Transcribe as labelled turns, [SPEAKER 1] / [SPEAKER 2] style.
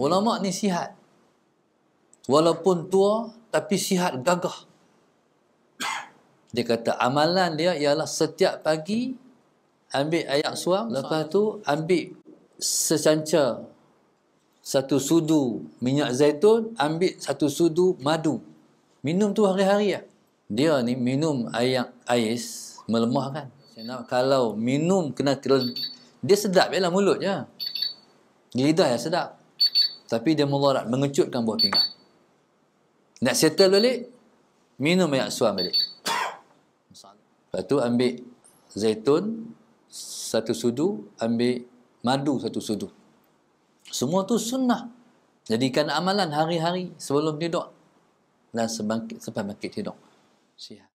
[SPEAKER 1] Ulama ni sihat. Walaupun tua tapi sihat gagah. Dia kata amalan dia ialah setiap pagi ambil air suam lepas tu ambil secanca satu sudu minyak zaitun ambil satu sudu madu minum tu hari-hari lah. dia ni minum air ais melemahkan. kan kalau minum kena kena dia sedap ialah mulut je lidah lah yang sedap tapi dia mudarat mengecutkan buah pinggang nak settle balik minum minyak suam balik lepas tu ambil zaitun satu sudu ambil madu satu sudu semua tu sunnah jadikan amalan hari-hari sebelum tidur dan sebangkit, sebab tidur sihat